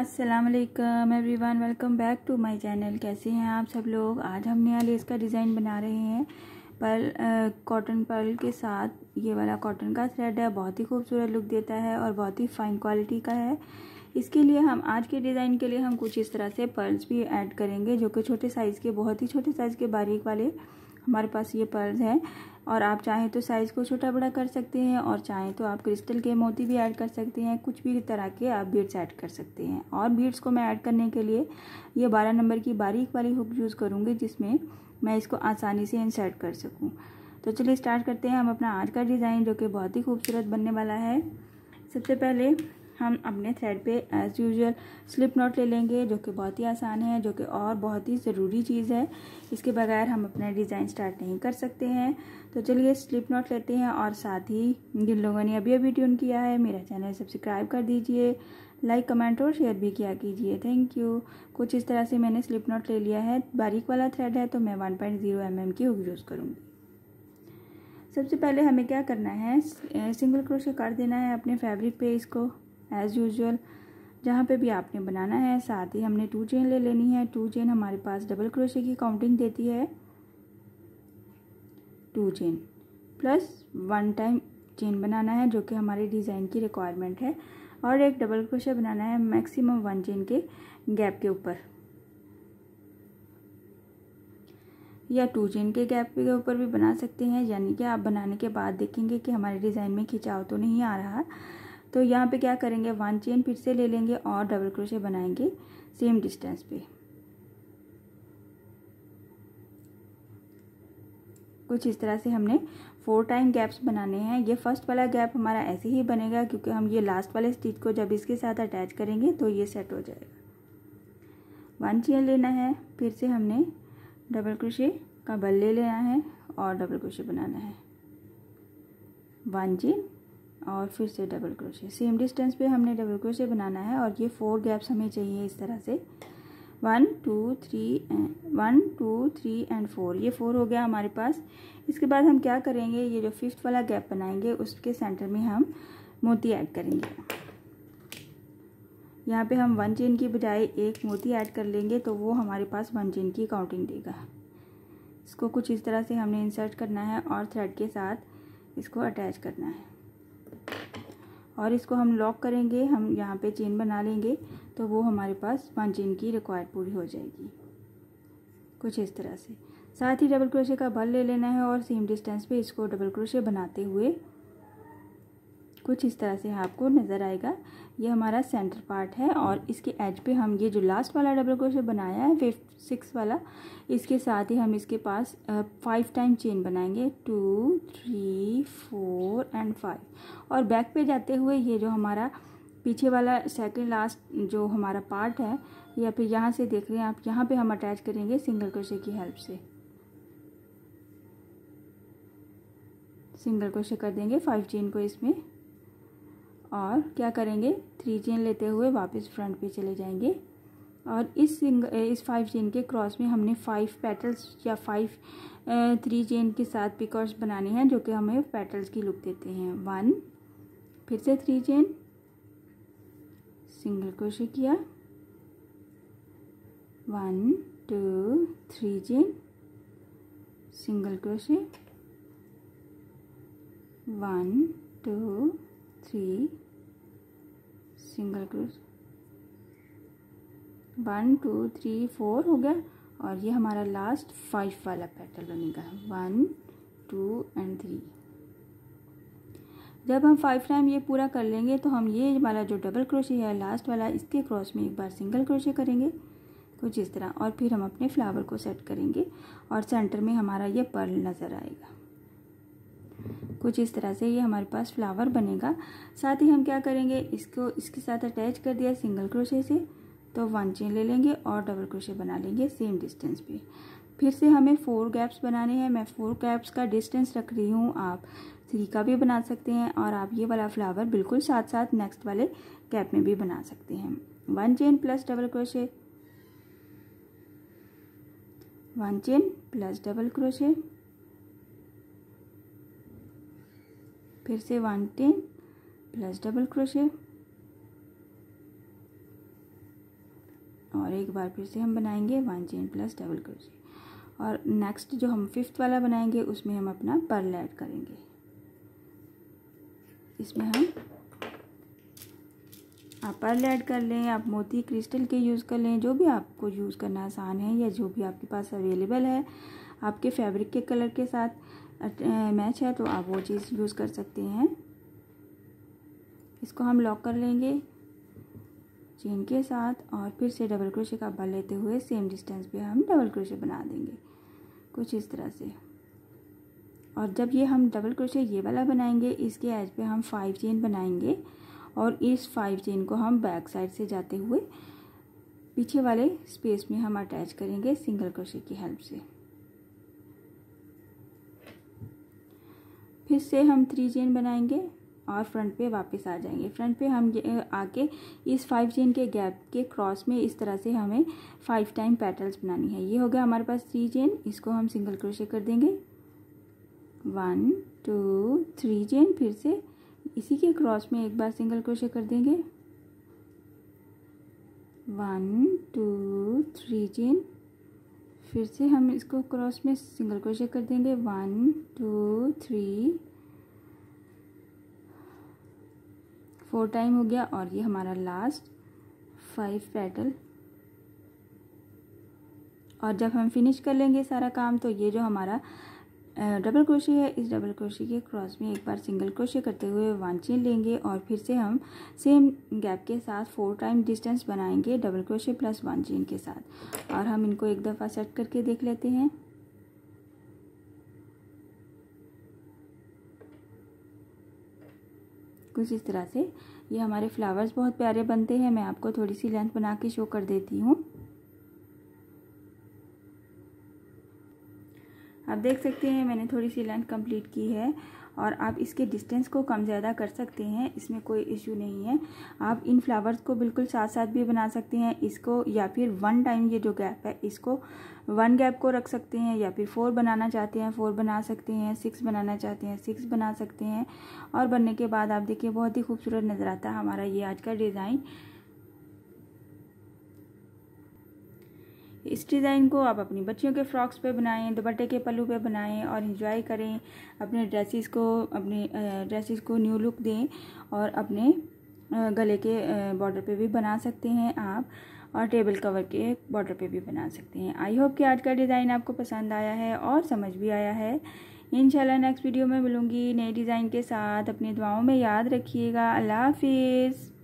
अस्सलाम वालेकुम everyone welcome back to my channel कैसे हैं आप सब लोग आज हम नया लेस का डिज़ाइन बना रहे हैं पर कॉटन पर्ल के साथ ये वाला कॉटन का थ्रेड है बहुत ही खूबसूरत लुक देता है और बहुत ही फाइन क्वालिटी का है इसके लिए हम आज के डिज़ाइन के लिए हम कुछ इस तरह से पर्ल्स भी ऐड करेंगे जो कि छोटे साइज़ के बहुत ही छोटे साइज़ के बारीक वाले हमारे पास ये पर्ल्स हैं और आप चाहें तो साइज़ को छोटा बड़ा कर सकते हैं और चाहें तो आप क्रिस्टल के मोती भी ऐड कर सकते हैं कुछ भी तरह के आप बीड्स ऐड कर सकते हैं और बीड्स को मैं ऐड करने के लिए ये बारह नंबर की बारीक वाली हुक यूज़ करूँगी जिसमें मैं इसको आसानी से इंसर्ट कर सकूँ तो चलिए स्टार्ट करते हैं हम अपना आज का डिज़ाइन जो कि बहुत ही खूबसूरत बनने वाला है सबसे पहले हम अपने थ्रेड पे एज़ यूजुअल स्लिप नोट ले लेंगे जो कि बहुत ही आसान है जो कि और बहुत ही ज़रूरी चीज़ है इसके बगैर हम अपना डिज़ाइन स्टार्ट नहीं कर सकते हैं तो चलिए स्लिप नोट लेते हैं और साथ ही जिन लोगों ने अभी अभी ट्यून किया है मेरा चैनल सब्सक्राइब कर दीजिए लाइक कमेंट और शेयर भी किया कीजिए थैंक यू कुछ इस तरह से मैंने स्लिप नोट ले लिया है बारीक वाला थ्रेड है तो मैं one point zero M M की हुक यूज़ करूँगी सबसे पहले हमें क्या करना है सिंगल क्रोशे कर देना है अपने फैब्रिक पे इसको एज़ यूजल जहाँ पे भी आपने बनाना है साथ ही हमने टू चेन ले लेनी है टू चेन हमारे पास डबल क्रोशे की काउंटिंग देती है two chain plus one time chain बनाना है जो कि हमारे डिज़ाइन की रिक्वायरमेंट है और एक डबल क्रोशे बनाना है मैक्सिमम वन चेन के गैप के ऊपर या टू चेन के गैप के ऊपर भी बना सकते हैं यानी कि आप बनाने के बाद देखेंगे कि हमारे डिज़ाइन में खिंचाव तो नहीं आ रहा तो यहाँ पे क्या करेंगे वन चेन फिर से ले लेंगे और डबल क्रोशे बनाएंगे सेम डिस्टेंस पे कुछ इस तरह से हमने फोर टाइम गैप्स बनाने हैं ये फर्स्ट वाला गैप हमारा ऐसे ही बनेगा क्योंकि हम ये लास्ट वाले स्टिच को जब इसके साथ अटैच करेंगे तो ये सेट हो जाएगा वन चेन लेना है फिर से हमने डबल क्रोशे का बल ले लेना है और डबल क्रोशे बनाना है वन चेन और फिर से डबल क्रोशे सेम डिस्टेंस पे हमने डबल क्रोशे बनाना है और ये फोर गैप्स हमें चाहिए इस तरह से one two three and one two three and four ये फोर हो गया हमारे पास इसके बाद हम क्या करेंगे ये जो फिफ्थ वाला गैप बनाएंगे उसके सेंटर में हम मोती ऐड करेंगे यहाँ पे हम वन चेन की बजाय एक मोती ऐड कर लेंगे तो वो हमारे पास वन चेन की काउंटिंग देगा इसको कुछ इस तरह से हमने इंसर्ट करना है और थ्रेड के साथ इसको अटैच करना है और इसको हम लॉक करेंगे हम यहाँ पे चेन बना लेंगे तो वो हमारे पास वन चेन की रिक्वायर पूरी हो जाएगी कुछ इस तरह से साथ ही डबल क्रोशे का बल ले लेना है और सेम डिस्टेंस पे इसको डबल क्रोशे बनाते हुए कुछ इस तरह से आपको नज़र आएगा ये हमारा सेंटर पार्ट है और इसके एज पे हम ये जो लास्ट वाला डबल क्रोशे बनाया है फिफ्थ सिक्स वाला इसके साथ ही हम इसके पास फाइव टाइम चेन बनाएंगे two three four and five और बैक पे जाते हुए ये जो हमारा पीछे वाला सेकेंड लास्ट जो हमारा पार्ट है या फिर यहाँ से देख रहे हैं आप यहाँ पर हम अटैच करेंगे सिंगल क्रोशे की हेल्प से सिंगल क्रोशे कर देंगे फाइव चेन को इसमें और क्या करेंगे थ्री चेन लेते हुए वापस फ्रंट पे चले जाएंगे और इस इस फाइव चेन के क्रॉस में हमने फाइव पेटल्स या फाइव थ्री चेन के साथ पिकॉर्स बनाने हैं जो कि हमें पेटल्स की लुक देते हैं वन फिर से थ्री चेन सिंगल क्रोशे किया one two three chain single crochet one two three single crochet one two three four हो गया और ये हमारा लास्ट फाइव वाला पेटल बनेगा वन टू एंड थ्री जब हम फाइव टाइम ये पूरा कर लेंगे तो हम ये वाला जो डबल क्रोशे है लास्ट वाला इसके क्रॉस में एक बार सिंगल क्रोशे करेंगे कुछ इस तरह और फिर हम अपने फ्लावर को सेट करेंगे और सेंटर में हमारा ये पर्ल नज़र आएगा कुछ इस तरह से ये हमारे पास फ्लावर बनेगा साथ ही हम क्या करेंगे इसको इसके साथ अटैच कर दिया सिंगल क्रोशे से तो वन चेन ले लेंगे और डबल क्रोशे बना लेंगे सेम डिस्टेंस पे फिर से हमें फोर गैप्स बनाने हैं मैं फोर गैप्स का डिस्टेंस रख रही हूँ आप थ्री का भी बना सकते हैं और आप ये वाला फ्लावर बिल्कुल साथ साथ नेक्स्ट वाले गैप में भी बना सकते हैं one chain plus double crochet one chain plus double crochet फिर से one ten plus double crochet और एक बार फिर से हम बनाएंगे one chain plus double crochet और नेक्स्ट जो हम फिफ्थ वाला बनाएंगे उसमें हम अपना पर्ल ऐड करेंगे इसमें हम आप पर्ल ऐड कर लें आप मोती क्रिस्टल के यूज़ कर लें जो भी आपको यूज़ करना आसान है या जो भी आपके पास अवेलेबल है आपके फैब्रिक के कलर के साथ मैच है तो आप वो चीज़ यूज़ कर सकते हैं इसको हम लॉक कर लेंगे चेन के साथ और फिर से डबल क्रोशे का बल लेते हुए सेम डिस्टेंस पे हम डबल क्रोशे बना देंगे कुछ इस तरह से और जब ये हम डबल क्रोशे ये वाला बनाएंगे इसके एज पे हम फाइव चेन बनाएंगे और इस फाइव चेन को हम बैक साइड से जाते हुए पीछे वाले स्पेस में हम अटैच करेंगे सिंगल क्रोशे की हेल्प से फिर से हम थ्री चेन बनाएंगे और फ्रंट पे वापस आ जाएंगे फ्रंट पे हम आके इस फाइव चेन के गैप के क्रॉस में इस तरह से हमें फाइव टाइम पैटर्न्स बनानी है ये हो गया हमारे पास थ्री चेन इसको हम सिंगल क्रोशे कर देंगे वन टू थ्री चेन फिर से इसी के क्रॉस में एक बार सिंगल क्रोशे कर देंगे वन टू थ्री चेन फिर से हम इसको क्रॉस में सिंगल क्रोशे कर देंगे one two three four time हो गया और ये हमारा लास्ट फाइव पेटल और जब हम फिनिश कर लेंगे सारा काम तो ये जो हमारा डबल क्रोशे है इस डबल क्रोशे के क्रॉस में एक बार सिंगल क्रोशे करते हुए वन चेन लेंगे और फिर से हम सेम गैप के साथ फोर टाइम डिस्टेंस बनाएंगे double crochet plus one chain के साथ और हम इनको एक दफ़ा सेट करके देख लेते हैं कुछ इस तरह से ये हमारे फ्लावर्स बहुत प्यारे बनते हैं मैं आपको थोड़ी सी लेंथ बना के शो कर देती हूँ आप देख सकते हैं मैंने थोड़ी सी लेंथ कंप्लीट की है और आप इसके डिस्टेंस को कम ज़्यादा कर सकते हैं इसमें कोई इश्यू नहीं है आप इन फ्लावर्स को बिल्कुल साथ साथ भी बना सकते हैं इसको या फिर वन टाइम ये जो गैप है इसको वन गैप को रख सकते हैं या फिर फोर बनाना चाहते हैं फोर बना सकते हैं सिक्स बनाना चाहते हैं सिक्स बना सकते हैं और बनने के बाद आप देखिए बहुत ही खूबसूरत नज़र आता है हमारा ये आज का डिज़ाइन इस डिज़ाइन को आप अपनी बच्चियों के फ्रॉक्स पे बनाएं दुपट्टे के पल्लू पे बनाएं और इन्जॉय करें अपने ड्रेसेस को अपने ड्रेसेस को न्यू लुक दें और अपने गले के बॉर्डर पे भी बना सकते हैं आप और टेबल कवर के बॉर्डर पे भी बना सकते हैं आई होप कि आज का डिज़ाइन आपको पसंद आया है और समझ भी आया है इन नेक्स्ट वीडियो में मिलूँगी नए डिज़ाइन के साथ अपनी दुआओं में याद रखिएगा अल्लाह हाफिज़